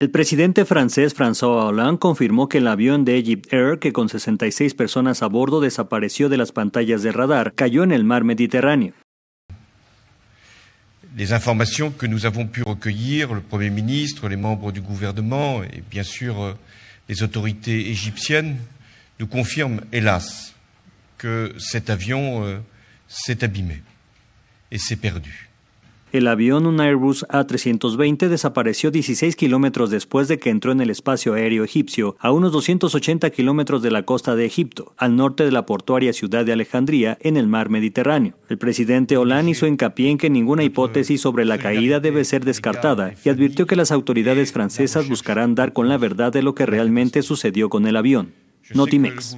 Le président francés François Hollande confirmó que l'avion avión de Egypt Air, que con 66 personas a bordo desapareció de las pantallas de radar, cayó en el mar Mediterráneo. Les informations que nous avons pu recueillir, le Premier ministre, les membres du gouvernement et bien sûr euh, les autorités égyptiennes nous confirment, hélas, que cet avion euh, s'est abîmé et s'est perdu. El avión, un Airbus A320, desapareció 16 kilómetros después de que entró en el espacio aéreo egipcio, a unos 280 kilómetros de la costa de Egipto, al norte de la portuaria ciudad de Alejandría, en el mar Mediterráneo. El presidente Hollande hizo hincapié en que ninguna hipótesis sobre la caída debe ser descartada y advirtió que las autoridades francesas buscarán dar con la verdad de lo que realmente sucedió con el avión. Notimex.